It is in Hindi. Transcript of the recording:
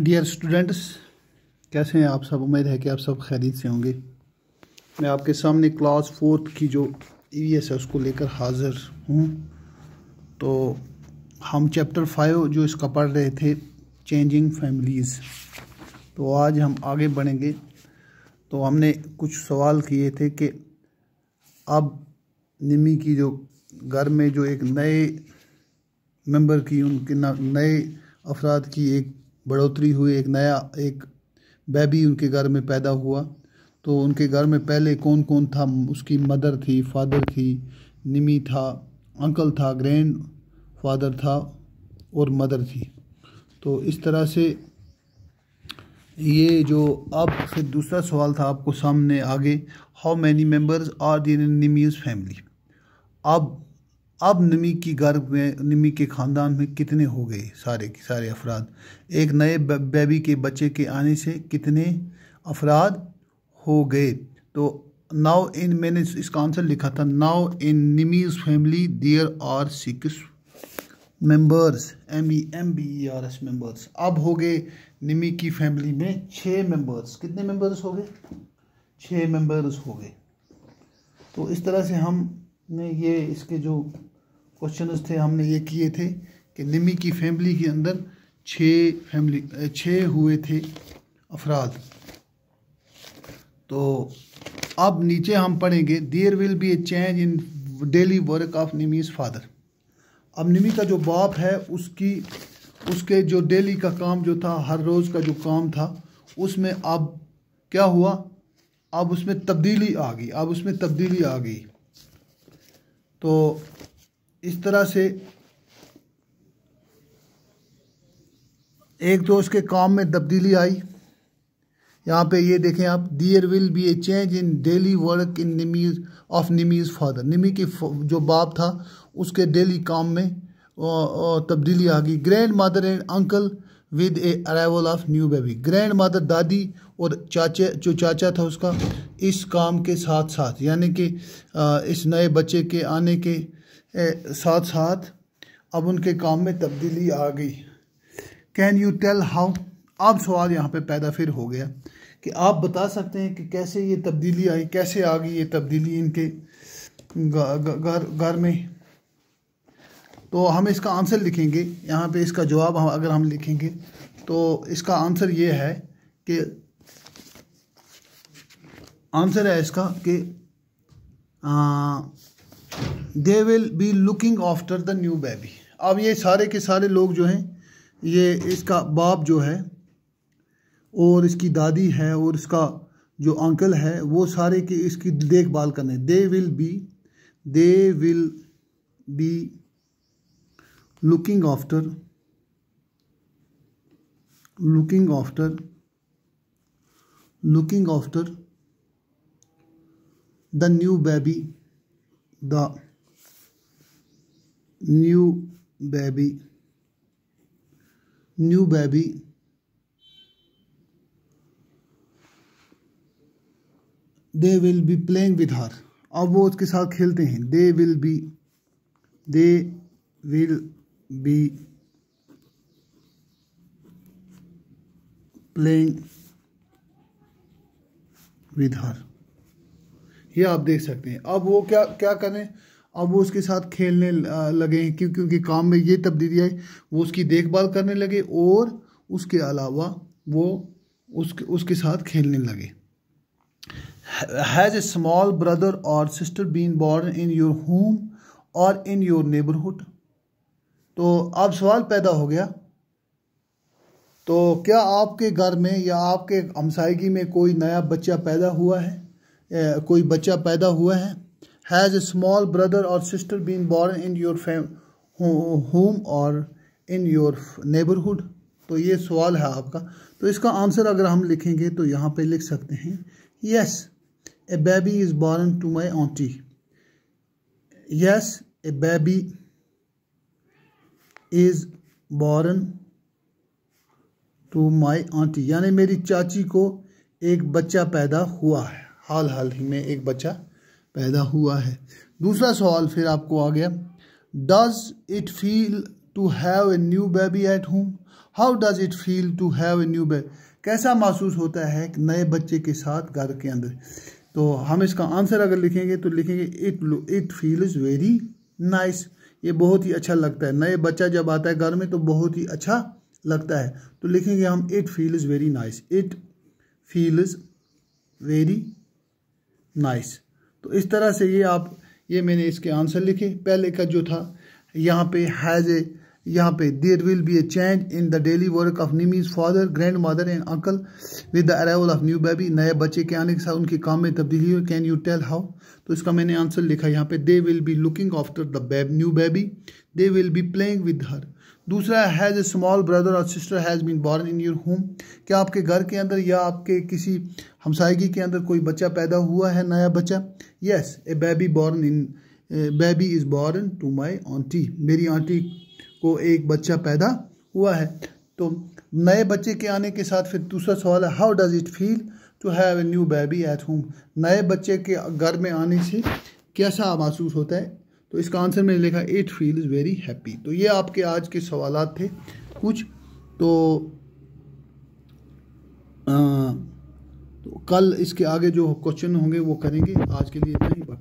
डियर स्टूडेंट्स कैसे हैं आप सब उम्मीद है कि आप सब खैरियत से होंगे मैं आपके सामने क्लास फोर्थ की जो ई e है उसको लेकर हाज़िर हूँ तो हम चैप्टर फाइव जो इसका पढ़ रहे थे चेंजिंग फैमिलीज़ तो आज हम आगे बढ़ेंगे तो हमने कुछ सवाल किए थे कि अब निमी की जो घर में जो एक नए मेंबर की उनके नए अफराद की एक बढ़ोतरी हुई एक नया एक बेबी उनके घर में पैदा हुआ तो उनके घर में पहले कौन कौन था उसकी मदर थी फादर थी निमी था अंकल था ग्रैंड फादर था और मदर थी तो इस तरह से ये जो अब फिर दूसरा सवाल था आपको सामने आगे हाउ मैनी मेम्बर्स आर दिन निमीज़ फैमिली अब अब नमी की गर्भ में नमी के ख़ानदान में कितने हो गए सारे के सारे अफराद एक नए बेबी के बच्चे के आने से कितने अफराद हो गए तो नाउ इन मैंने इसका आंसर लिखा था now in Nimmi's family there are six members M E M B E R S members अब हो गए निमी की फैमिली में छः मेंबर्स कितने मेंबर्स हो गए छः मेंबर्स हो गए तो इस तरह से हम में ये इसके जो क्वेश्चन थे हमने ये किए थे कि निमी की फैमिली के अंदर छः फैमिली छः हुए थे अफराद तो अब नीचे हम पढ़ेंगे there will be a change in daily work of Nimmi's father अब निमी का जो बाप है उसकी उसके जो डेली का काम जो था हर रोज़ का जो काम था उसमें अब क्या हुआ अब उसमें तब्दीली आ गई अब उसमें तब्दीली आ गई तो इस तरह से एक तो उसके काम में तब्दीली आई यहाँ पे ये देखें आप there will be a change in daily work in Nimmi's of Nimmi's father Nimmi के जो बाप था उसके डेली काम में तब्दीली आ गई grandmother and uncle with a arrival of new baby grandmother दादी और चाचे जो चाचा था उसका इस काम के साथ साथ यानी कि इस नए बच्चे के आने के साथ साथ अब उनके काम में तब्दीली आ गई कैन यू टेल हाउ अब सवाल यहाँ पे पैदा फिर हो गया कि आप बता सकते हैं कि कैसे ये तब्दीली आई कैसे आ गई ये तब्दीली इनके घर घर में तो हम इसका आंसर लिखेंगे यहाँ पे इसका जवाब हम अगर हम लिखेंगे तो इसका आंसर ये है कि आंसर है इसका कि they will be looking after the new baby अब ये सारे के सारे लोग जो हैं ये इसका बाप जो है और इसकी दादी है और इसका जो अंकल है वो सारे की इसकी देखभाल करने they will be they will be looking after looking after looking after the new baby the new baby new baby they will be playing with her अब वो उसके साथ खेलते हैं they will be they will be playing with her ये आप देख सकते हैं अब वो क्या क्या करें अब वो उसके साथ खेलने लगे हैं क्यों क्योंकि काम में ये तब्दीली आई वो उसकी देखभाल करने लगे और उसके अलावा वो उसके उसके साथ खेलने लगे हैज़ ए स्मॉल ब्रदर और sister been born in your home और इन योर नेबरहुड तो अब सवाल पैदा हो गया तो क्या आपके घर में या आपके हमसायगी में कोई नया बच्चा पैदा हुआ है कोई बच्चा पैदा हुआ है हैज़ ए स्मॉल ब्रदर और sister been born in your fam home और इन योर नेबरहुड तो ये सवाल है आपका तो इसका आंसर अगर हम लिखेंगे तो यहाँ पे लिख सकते हैं yes a baby is born to my aunty yes a baby is born to my aunty यानी मेरी चाची को एक बच्चा पैदा हुआ है हाल हाल ही में एक बच्चा पैदा हुआ है दूसरा सवाल फिर आपको आ गया does it feel to have a new baby at home how does it feel to have a new baby कैसा महसूस होता है नए बच्चे के साथ घर के अंदर तो हम इसका आंसर अगर लिखेंगे तो लिखेंगे it it feel is very nice ये बहुत ही अच्छा लगता है नए बच्चा जब आता है घर में तो बहुत ही अच्छा लगता है तो लिखेंगे हम it feels very nice it feels very nice तो इस तरह से ये आप ये मैंने इसके आंसर लिखे पहले का जो था यहाँ पे हैज़ ए यहाँ पे there will be a change in the daily work of Nimmi's father grandmother and uncle with the arrival of new baby नए बच्चे के आने के साथ उनके काम में तब्दीली हुई कैन यू टेल हाउ तो इसका मैंने आंसर लिखा यहाँ पे they will be looking after the new baby they will be playing with her दूसरा हैज़ ए स्मॉल ब्रदर और sister has been born in your home क्या आपके घर के अंदर या आपके किसी हमसायगी के अंदर कोई बच्चा पैदा हुआ है नया बच्चा yes a baby born in baby is born to my aunty मेरी आंटी को एक बच्चा पैदा हुआ है तो नए बच्चे के आने के साथ फिर दूसरा सवाल है how does it feel to have a new baby at home नए बच्चे के घर में आने से कैसा महसूस होता है तो इसका आंसर मैंने लिखा इट फील्स वेरी हैप्पी तो ये आपके आज के सवाल थे कुछ तो आ, तो कल इसके आगे जो क्वेश्चन होंगे वो करेंगे आज के लिए इतना ही